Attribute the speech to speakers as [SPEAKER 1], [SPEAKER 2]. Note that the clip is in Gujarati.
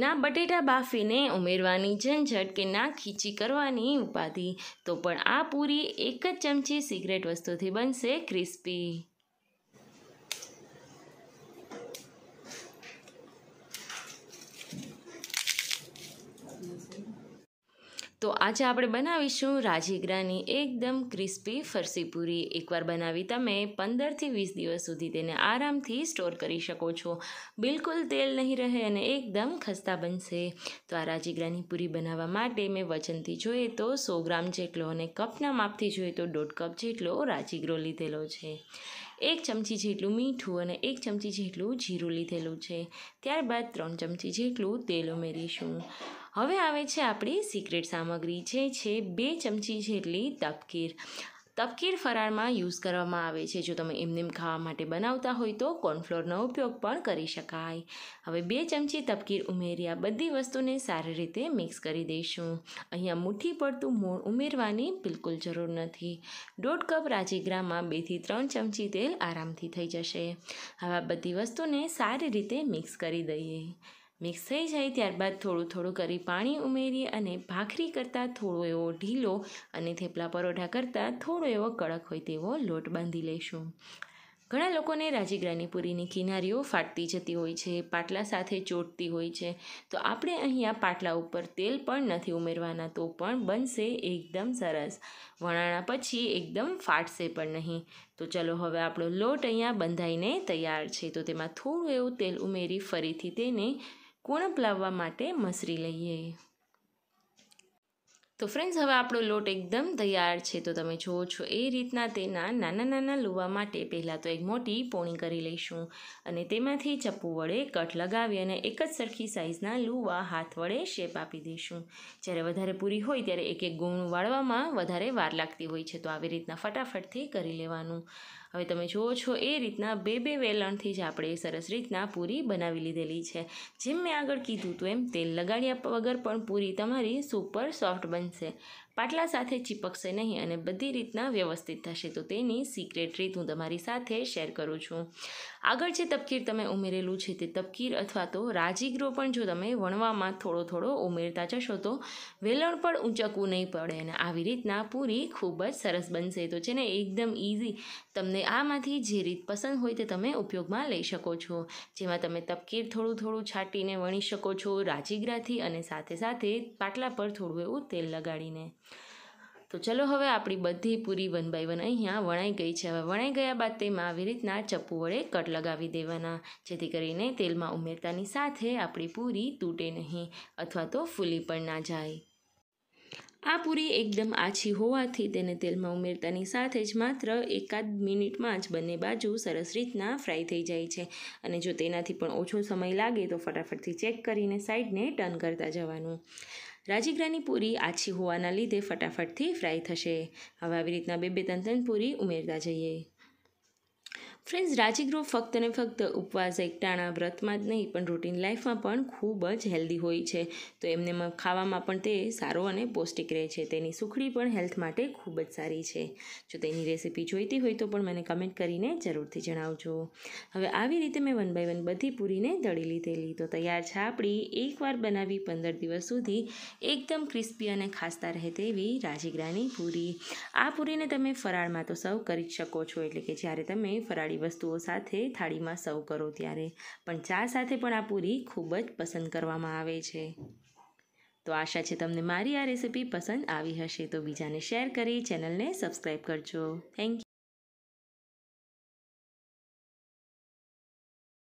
[SPEAKER 1] ના બટેટા બાફીને ઉમેરવાની ઝંઝટ કે ના ખીચી કરવાની ઉપાધિ તો પણ આ પૂરી એક જ ચમચી સિગરેટ વસ્તુથી બનશે ક્રિસ્પી તો આજે આપણે બનાવીશું રાજીગરાની એકદમ ક્રિસ્પી ફરસી પૂરી એકવાર બનાવી તમે પંદરથી વીસ દિવસ સુધી તેને આરામથી સ્ટોર કરી શકો છો બિલકુલ તેલ નહીં રહે અને એકદમ ખસ્તા બનશે તો આ રાજીગરાની પૂરી બનાવવા માટે મેં વચનથી જોઈએ તો સો ગ્રામ જેટલો અને કપના માપથી જોઈએ તો દોઢ કપ જેટલો રાજીગ્રો લીધેલો છે એક ચમચી જેટલું મીઠું અને એક ચમચી જેટલું જીરું લીધેલું છે ત્યારબાદ ત્રણ ચમચી જેટલું તેલ ઉમેરીશું હવે આવે છે આપણી સિક્રેટ સામગ્રી જે છે બે ચમચી જેટલી તપકીર તપકીર ફરાળમાં યુઝ કરવામાં આવે છે જો તમે એમનેમ ખાવા માટે બનાવતા હોય તો કોર્નફ્લોરનો ઉપયોગ પણ કરી શકાય હવે બે ચમચી તપકીર ઉમેરી આ બધી વસ્તુને સારી રીતે મિક્સ કરી દઈશું અહીંયા મુઠ્ઠી પડતું મોણ ઉમેરવાની બિલકુલ જરૂર નથી દોઢ કપ રાજીગ્રામાં બેથી ત્રણ ચમચી તેલ આરામથી થઈ જશે હવે આ બધી વસ્તુને સારી રીતે મિક્સ કરી દઈએ મિક્સ થઈ જાય ત્યારબાદ થોડું થોડું કરી પાણી ઉમેરી અને ભાખરી કરતાં થોડો એવો ઢીલો અને થેપલા પરોઠા કરતાં થોડો એવો કડક હોય તેવો લોટ બાંધી લઈશું ઘણા લોકોને રાજીગરાની પૂરીની કિનારીઓ ફાટતી જતી હોય છે પાટલા સાથે ચોટતી હોય છે તો આપણે અહીંયા પાટલા ઉપર તેલ પણ નથી ઉમેરવાના તો પણ બનશે એકદમ સરસ વણાણા પછી એકદમ ફાટશે પણ નહીં તો ચલો હવે આપણો લોટ અહીંયા બંધાઈને તૈયાર છે તો તેમાં થોડું એવું તેલ ઉમેરી ફરીથી તેને કૂણપ લાવવા માટે મસરી લઈએ તો ફ્રેન્ડ્સ હવે આપણો લોટ એકદમ તૈયાર છે તો તમે જુઓ છો એ રીતના તેના નાના નાના લુવા માટે પહેલાં તો એક મોટી પોણી કરી લઈશું અને તેમાંથી ચપ્પુ વડે કટ લગાવી અને એક જ સરખી સાઇઝના લુવા હાથ વડે શેપ આપી દઈશું જ્યારે વધારે પૂરી હોય ત્યારે એક એક ગુણ વાળવામાં વધારે વાર લાગતી હોય છે તો આવી રીતના ફટાફટથી કરી લેવાનું હવે તમે જુઓ છો એ રીતના બે બે વેલણથી જ આપણે સરસ રીતના પૂરી બનાવી લીધેલી છે જેમ મેં આગળ કીધું હતું એમ તેલ લગાડ્યા વગર પણ પૂરી તમારી સુપર સોફ્ટ બનશે પાટલા સાથે ચીપકશે નહીં અને બધી રીતના વ્યવસ્થિત થશે તો તેની સિક્રેટ રીત હું તમારી સાથે શેર કરું છું આગળ જે તપકીર તમે ઉમેરેલું છે તે તપકીર અથવા તો રાજીગરો પણ જો તમે વણવામાં થોડો થોડો ઉમેરતા જશો તો વેલણ પણ ઊંચકવું નહીં પડે અને આવી રીતના પૂરી ખૂબ જ સરસ બનશે તો છે ને એકદમ ઇઝી તમને આમાંથી જે રીત પસંદ હોય તે તમે ઉપયોગમાં લઈ શકો છો જેમાં તમે તપકીર થોડું થોડું છાંટીને વણી શકો છો રાજીગ્રાથી અને સાથે સાથે પાટલા પર થોડું એવું તેલ લગાડીને તો ચલો હવે આપણી બધી પૂરી વન બાય વન અહીંયા વણાઈ ગઈ છે હવે વણાઈ ગયા બાદ તેમાં આવી રીતના ચપ્પુ વડે કટ લગાવી દેવાના જેથી કરીને તેલમાં ઉમેરતાની સાથે આપણી પૂરી તૂટે નહીં અથવા તો ફૂલી પણ ના જાય આ પૂરી એકદમ આછી હોવાથી તેને તેલમાં ઉમેરતાની સાથે જ માત્ર એકાદ મિનિટમાં જ બંને બાજુ સરસ રીતના ફ્રાય થઈ જાય છે અને જો તેનાથી પણ ઓછો સમય લાગે તો ફટાફટથી ચેક કરીને સાઈડને ટર્ન કરતા જવાનું રાજીગ્રાની પૂરી આછી હોવાના લીધે ફટાફટથી ફ્રાય થશે હવે આવી રીતના બે બે ત્રણ ત્રણ પૂરી ઉમેરતા જઈએ ફ્રેન્ડ્સ રાજીગૃહ ફક્ત ને ફક્ત ઉપવાસ એકટાણા વ્રતમાં જ નહીં પણ રૂટીન લાઈફમાં પણ ખૂબ જ હેલ્ધી હોય છે તો એમને ખાવામાં પણ તે સારો અને પૌષ્ટિક રહે છે તેની સુખડી પણ હેલ્થ માટે ખૂબ જ સારી છે જો તેની રેસીપી જોઈતી હોય તો પણ મને કમેન્ટ કરીને જરૂરથી જણાવજો હવે આવી રીતે મેં વન બાય વન બધી પૂરીને દળી લીધેલી તો તૈયાર છે આપણી એકવાર બનાવી પંદર દિવસ સુધી એકદમ ક્રિસ્પી અને ખાસતા રહે તેવી રાજીગ્રાની પૂરી આ પૂરીને તમે ફરાળમાં તો સર્વ કરી જ શકો છો એટલે કે જ્યારે તમે ફરાળી સારી વસ્તુઓ સાથે થાળીમાં સર્વ કરો ત્યારે પણ ચા સાથે પણ આ પૂરી ખૂબ જ પસંદ કરવામાં આવે છે તો આશા છે તમને મારી આ રેસીપી પસંદ આવી હશે તો બીજાને શેર કરી ચેનલને સબસ્ક્રાઈબ કરજો થેન્ક યુ